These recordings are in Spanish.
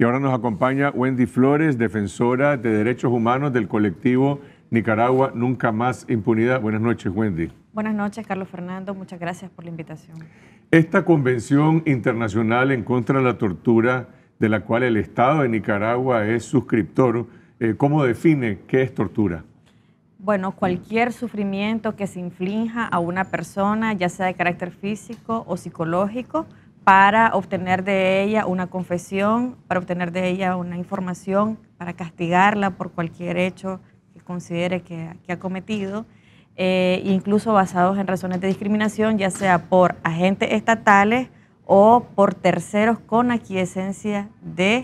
Y ahora nos acompaña Wendy Flores, defensora de derechos humanos del colectivo Nicaragua Nunca Más Impunidad. Buenas noches, Wendy. Buenas noches, Carlos Fernando. Muchas gracias por la invitación. Esta Convención Internacional en contra de la Tortura, de la cual el Estado de Nicaragua es suscriptor, eh, ¿cómo define qué es tortura? Bueno, cualquier sufrimiento que se inflinja a una persona, ya sea de carácter físico o psicológico, para obtener de ella una confesión, para obtener de ella una información, para castigarla por cualquier hecho que considere que, ha cometido, eh, incluso basados en razones de discriminación, ya sea por agentes estatales o por terceros con aquiescencia del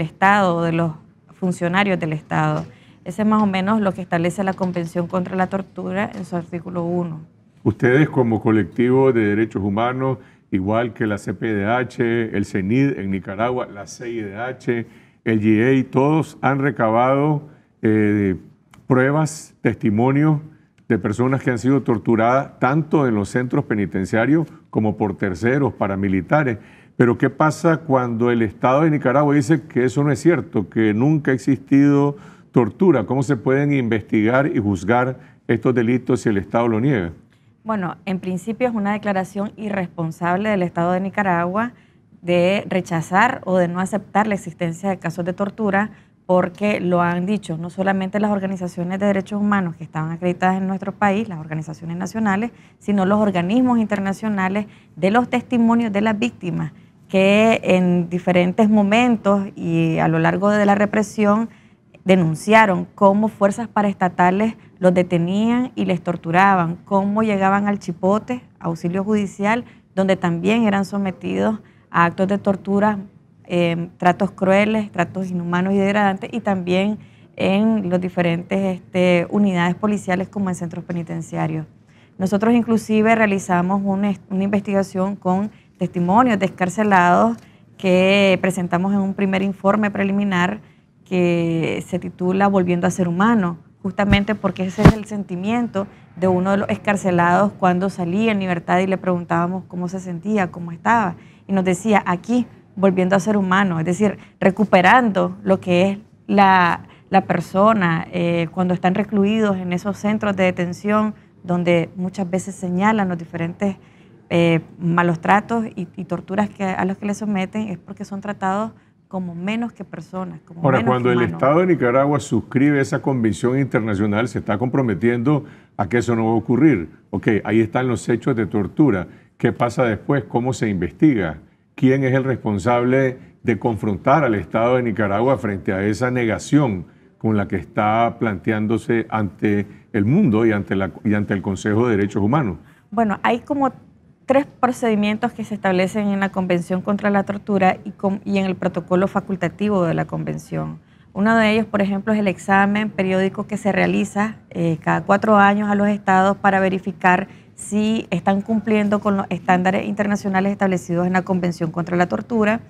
Estado Estado, de los funcionarios del Estado. Ese es más o menos lo que establece la Convención contra la Tortura en su artículo 1. Ustedes como colectivo de derechos humanos, igual que la CPDH, el CENID en Nicaragua, la CIDH, el GIEI, todos han recabado eh, pruebas, testimonios de personas que han sido torturadas tanto en los centros penitenciarios como por terceros, paramilitares. Pero ¿qué pasa cuando el Estado de Nicaragua dice que eso no es cierto, que nunca ha existido tortura? ¿Cómo se pueden investigar y juzgar estos delitos si el Estado lo niega? Bueno, en principio es una declaración irresponsable del Estado de Nicaragua de rechazar o de no aceptar la existencia de casos de tortura porque lo han dicho no solamente las organizaciones de derechos humanos que estaban acreditadas en nuestro país, las organizaciones nacionales, sino los organismos internacionales de los testimonios de las víctimas que en diferentes momentos y a lo largo de la represión denunciaron cómo fuerzas paraestatales los detenían y les torturaban, cómo llegaban al chipote, auxilio judicial, donde también eran sometidos a actos de tortura, em, tratos crueles, tratos inhumanos y degradantes, y también en las diferentes este, unidades policiales como en centros penitenciarios. Nosotros inclusive realizamos una, una investigación con testimonios de escarcelados que presentamos en un primer informe preliminar que se titula Volviendo a ser humano, justamente porque ese es el sentimiento de uno de los escarcelados cuando salía en libertad y le preguntábamos cómo se sentía, cómo estaba. Y nos decía, aquí, volviendo a ser humano, es decir, recuperando lo que es la, persona eh, cuando están recluidos en esos centros de detención donde muchas veces señalan los diferentes eh, malos tratos y, torturas que, a los que les someten, es porque son tratados como menos que personas. Como Ahora, cuando el Estado de Nicaragua suscribe esa convención internacional, se está comprometiendo a que eso no va a ocurrir. Ok, ahí están los hechos de tortura. ¿Qué pasa después? ¿Cómo se investiga? ¿Quién es el responsable de confrontar al Estado de Nicaragua frente a esa negación con la que está planteándose ante el mundo y ante el Consejo de Derechos Humanos? Bueno, hay como tres procedimientos que se establecen en la Convención contra la Tortura y, y, en el protocolo facultativo de la Convención. Uno de ellos, por ejemplo, es el examen periódico que se realiza eh, cada cuatro años a los estados para verificar si están cumpliendo con los estándares internacionales establecidos en la Convención contra la Tortura.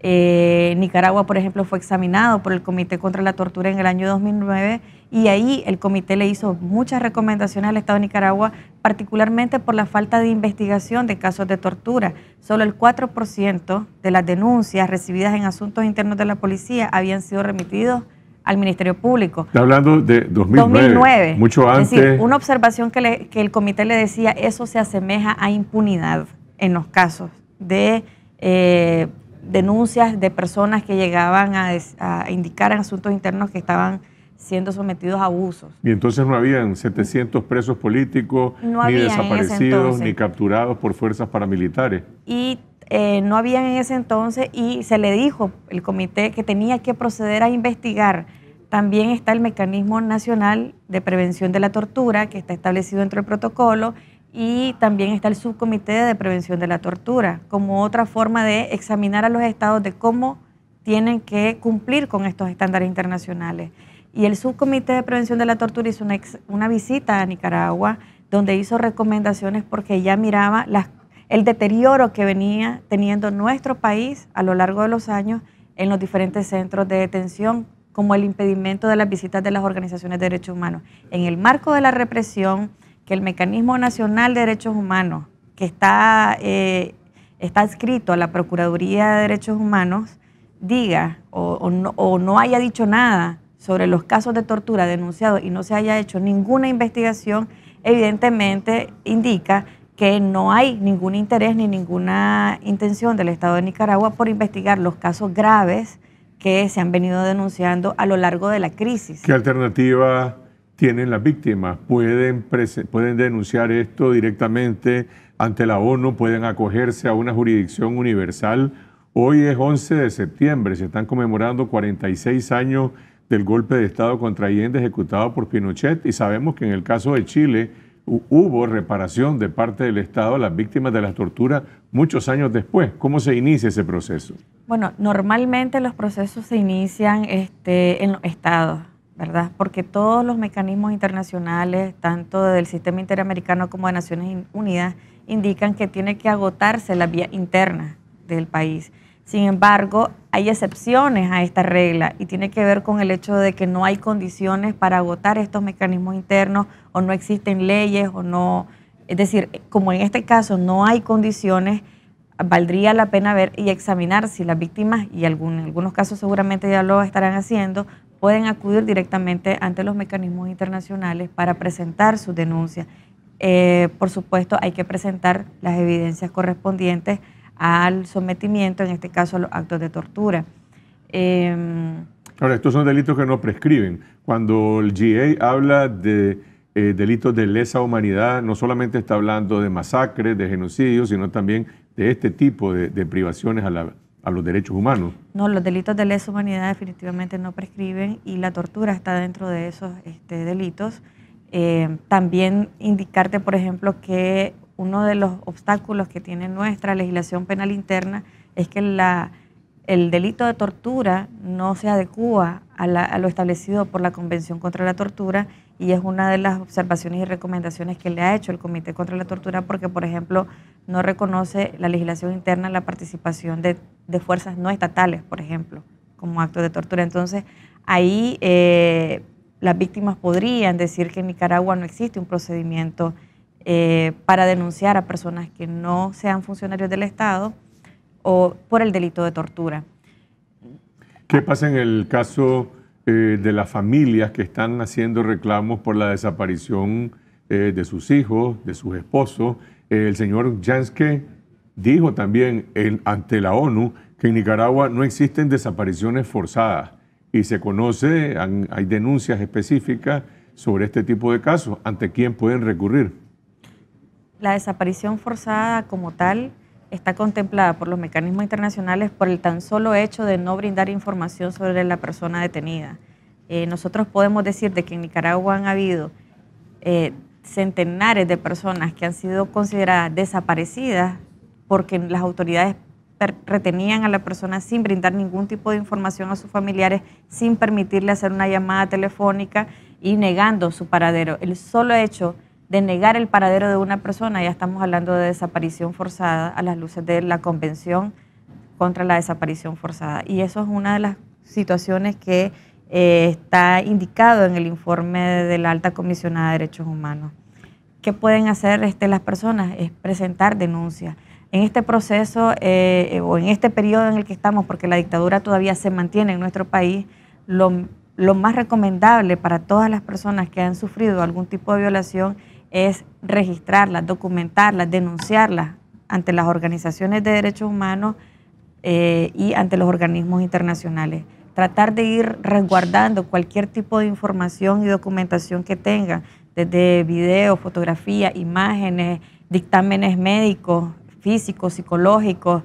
Eh, Nicaragua, por ejemplo, fue examinado por el Comité contra la Tortura en el año 2009 y ahí el comité le hizo muchas recomendaciones al Estado de Nicaragua, particularmente por la falta de investigación de casos de tortura. Solo el 4% de las denuncias recibidas en asuntos internos de la policía habían sido remitidos al Ministerio Público. Está hablando de 2009, mucho antes. Es decir, una observación que, el comité le decía, eso se asemeja a impunidad en los casos de... Eh, denuncias de personas que llegaban a, indicar en asuntos internos que estaban siendo sometidos a abusos. Y entonces no habían 700 presos políticos, ni desaparecidos, ni capturados por fuerzas paramilitares. Y eh, no habían en ese entonces y se le dijo el comité que tenía que proceder a investigar. También está el Mecanismo Nacional de Prevención de la Tortura, que está establecido dentro del protocolo, y también está el subcomité de prevención de la tortura, como otra forma de examinar a los estados de cómo tienen que cumplir con estos estándares internacionales. Y el subcomité de prevención de la tortura hizo una, visita a Nicaragua donde hizo recomendaciones porque ya miraba el deterioro que venía teniendo nuestro país a lo largo de los años en los diferentes centros de detención, como el impedimento de las visitas de las organizaciones de derechos humanos. En el marco de la represión, que el Mecanismo Nacional de Derechos Humanos, que está, eh, está adscrito a la Procuraduría de Derechos Humanos, diga o, no, o no haya dicho nada sobre los casos de tortura denunciados y no se haya hecho ninguna investigación, evidentemente indica que no hay ningún interés ni ninguna intención del Estado de Nicaragua por investigar los casos graves que se han venido denunciando a lo largo de la crisis. ¿Qué alternativa tienen las víctimas. Pueden, pueden denunciar esto directamente ante la ONU, pueden acogerse a una jurisdicción universal. Hoy es 11 de septiembre, se están conmemorando 46 años del golpe de Estado contra Allende ejecutado por Pinochet y sabemos que en el caso de Chile hubo reparación de parte del Estado a las víctimas de las torturas muchos años después. ¿Cómo se inicia ese proceso? Bueno, normalmente los procesos se inician este, en los estados. ¿verdad? Porque todos los mecanismos internacionales, tanto del sistema interamericano como de Naciones Unidas, indican que tiene que agotarse la vía interna del país. Sin embargo, hay excepciones a esta regla y tiene que ver con el hecho de que no hay condiciones para agotar estos mecanismos internos o no existen leyes o no... Es decir, como en este caso no hay condiciones, valdría la pena ver y examinar si las víctimas, y en algunos casos seguramente ya lo estarán haciendo, pueden acudir directamente ante los mecanismos internacionales para presentar sus denuncias. Eh, por supuesto, hay que presentar las evidencias correspondientes al sometimiento, en este caso a los actos de tortura. Eh, Ahora, estos son delitos que no prescriben. Cuando el GA habla de eh, delitos de lesa humanidad, no solamente está hablando de masacres, de genocidios, sino también de este tipo de, de privaciones a la, los derechos humanos. No, los delitos de lesa humanidad definitivamente no prescriben y la tortura está dentro de esos este, delitos. Eh, también indicarte, por ejemplo, que uno de los obstáculos que tiene nuestra legislación penal interna es que el delito de tortura no se adecua a, a lo establecido por la Convención contra la Tortura y es una de las observaciones y recomendaciones que le ha hecho el Comité contra la Tortura porque, por ejemplo, no reconoce la legislación interna la participación de, fuerzas no estatales, por ejemplo, como acto de tortura. Entonces, ahí eh, las víctimas podrían decir que en Nicaragua no existe un procedimiento eh, para denunciar a personas que no sean funcionarios del Estado o por el delito de tortura. ¿Qué pasa en el caso eh, de las familias que están haciendo reclamos por la desaparición eh, de sus hijos, de sus esposos. Eh, el señor Janske dijo también ante la ONU que en Nicaragua no existen desapariciones forzadas y se conoce, hay denuncias específicas sobre este tipo de casos, ante quién pueden recurrir. La desaparición forzada como tal está contemplada por los mecanismos internacionales por el tan solo hecho de no brindar información sobre la persona detenida. Eh, nosotros podemos decir de que en Nicaragua han habido eh, centenares de personas que han sido consideradas desaparecidas porque las autoridades retenían a la persona sin brindar ningún tipo de información a sus familiares, sin permitirle hacer una llamada telefónica y negando su paradero. El solo hecho de negar el paradero de una persona, ya estamos hablando de desaparición forzada a las luces de la Convención contra la Desaparición Forzada. Y eso es una de las situaciones que eh, está indicado en el informe de la Alta Comisionada de Derechos Humanos. ¿Qué pueden hacer este, las personas? Es presentar denuncias. En este proceso eh, eh, o en este periodo en el que estamos, porque la dictadura todavía se mantiene en nuestro país, lo, lo más recomendable para todas las personas que han sufrido algún tipo de violación es registrarlas, documentarlas, denunciarlas ante las organizaciones de derechos humanos eh, y ante los organismos internacionales. Tratar de ir resguardando cualquier tipo de información y documentación que tengan, desde videos, fotografías, imágenes, dictámenes médicos, físicos, psicológicos,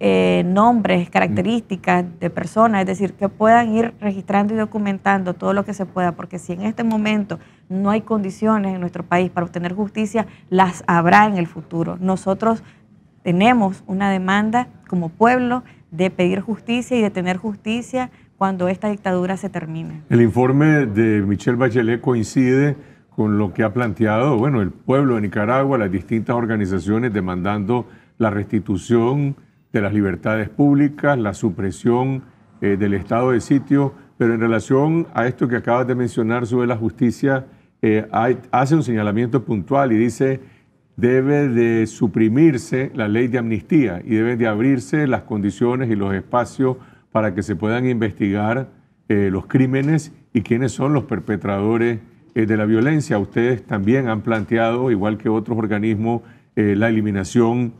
eh, nombres, mm. características de personas, es decir, que puedan ir registrando y documentando todo lo que se pueda, porque si en este momento no hay condiciones en nuestro país para obtener justicia, las habrá en el futuro. Nosotros tenemos una demanda como pueblo de pedir justicia y de tener justicia cuando esta dictadura se termine. El informe de Michelle Bachelet coincide con lo que ha planteado, bueno, el pueblo de Nicaragua, las distintas organizaciones demandando la restitución de las libertades públicas, la supresión eh, del estado de sitio, pero en relación a esto que acabas de mencionar sobre la justicia, eh, hace un señalamiento puntual y dice, debe de suprimirse la ley de amnistía y debe de abrirse las condiciones y los espacios para que se puedan investigar eh, los crímenes y quiénes son los perpetradores de la violencia. Ustedes también han planteado, igual que otros organismos, la eliminación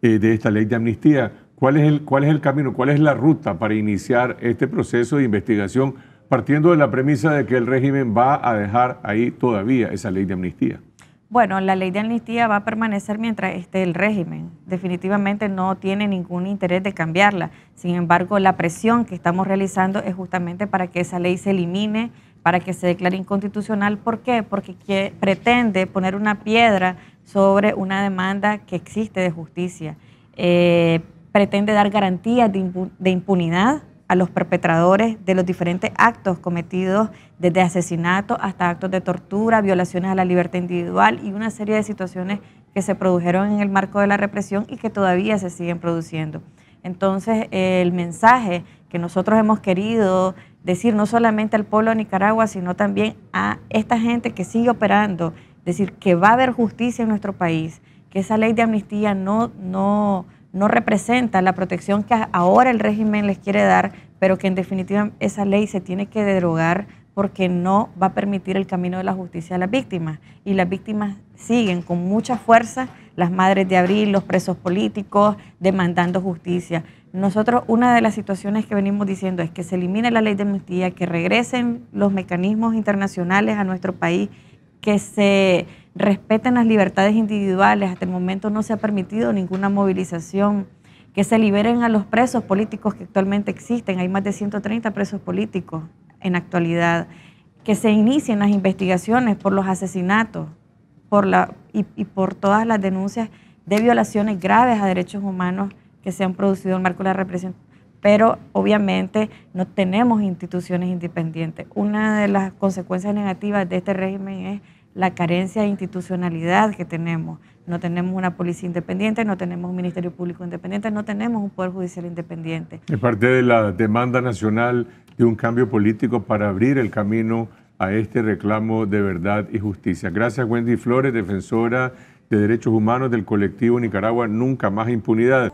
eh, de esta ley de amnistía. ¿Cuál es, el, ¿Cuál es el camino, cuál es la ruta para iniciar este proceso de investigación partiendo de la premisa de que el régimen va a dejar ahí todavía esa ley de amnistía? Bueno, la ley de amnistía va a permanecer mientras esté el régimen. Definitivamente no tiene ningún interés de cambiarla. Sin embargo, la presión que estamos realizando es justamente para que esa ley se elimine, para que se declare inconstitucional. ¿Por qué? Porque pretende poner una piedra sobre una demanda que existe de justicia. Eh, pretende dar garantías de, de impunidad a los perpetradores de los diferentes actos cometidos, desde asesinatos hasta actos de tortura, violaciones a la libertad individual y una serie de situaciones que se produjeron en el marco de la represión y que todavía se siguen produciendo. Entonces, el mensaje que nosotros hemos querido decir no solamente al pueblo de Nicaragua, sino también a esta gente que sigue operando, decir que va a haber justicia en nuestro país, que esa ley de amnistía no, no, no representa la protección que ahora el régimen les quiere dar, pero que en definitiva esa ley se tiene que derogar porque no va a permitir el camino de la justicia a las víctimas. Y las víctimas siguen con mucha fuerza, las madres de abril, los presos políticos, demandando justicia. Nosotros, una de las situaciones que venimos diciendo es que se elimine la ley de amnistía, que regresen los mecanismos internacionales a nuestro país, que se respeten las libertades individuales. Hasta el momento no se ha permitido ninguna movilización, que se liberen a los presos políticos que actualmente existen. Hay más de 130 presos políticos en actualidad. Que se inicien las investigaciones por los asesinatos por la, y, y por todas las denuncias de violaciones graves a derechos humanos que se han producido en el marco de la represión. Pero obviamente no tenemos instituciones independientes. Una de las consecuencias negativas de este régimen es la carencia de institucionalidad que tenemos. No tenemos una policía independiente, no tenemos un Ministerio Público independiente, no tenemos un Poder Judicial independiente. Es parte de la demanda nacional de un cambio político para abrir el camino a este reclamo de verdad y justicia. Gracias, Wendy Flores, defensora de Derechos Humanos del colectivo Nicaragua Nunca Más Impunidad.